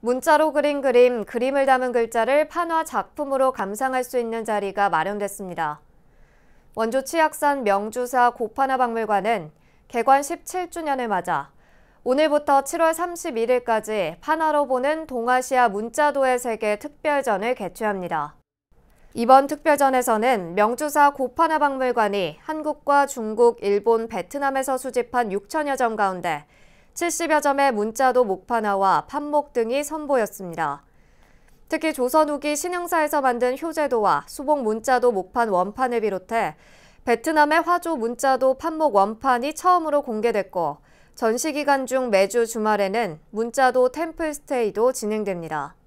문자로 그린 그림, 그림을 담은 글자를 판화 작품으로 감상할 수 있는 자리가 마련됐습니다. 원조 치악산 명주사 고판화 박물관은 개관 17주년을 맞아 오늘부터 7월 31일까지 판화로 보는 동아시아 문자도의 세계 특별전을 개최합니다. 이번 특별전에서는 명주사 고판화 박물관이 한국과 중국, 일본, 베트남에서 수집한 6천여 점 가운데 70여 점의 문자도 목판화와 판목 등이 선보였습니다. 특히 조선 후기 신흥사에서 만든 효제도와 수복 문자도 목판 원판을 비롯해 베트남의 화조 문자도 판목 원판이 처음으로 공개됐고 전시 기간 중 매주 주말에는 문자도 템플스테이도 진행됩니다.